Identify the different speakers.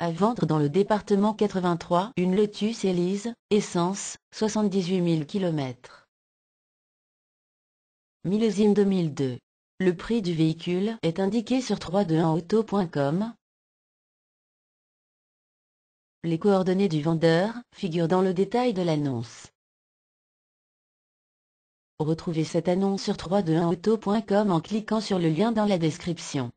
Speaker 1: À vendre dans le département 83 une Lotus Elise, essence, 78 000 km. Millésime 2002. Le prix du véhicule est indiqué sur 321auto.com. Les coordonnées du vendeur figurent dans le détail de l'annonce.
Speaker 2: Retrouvez cette annonce sur 321auto.com en cliquant sur le lien dans la description.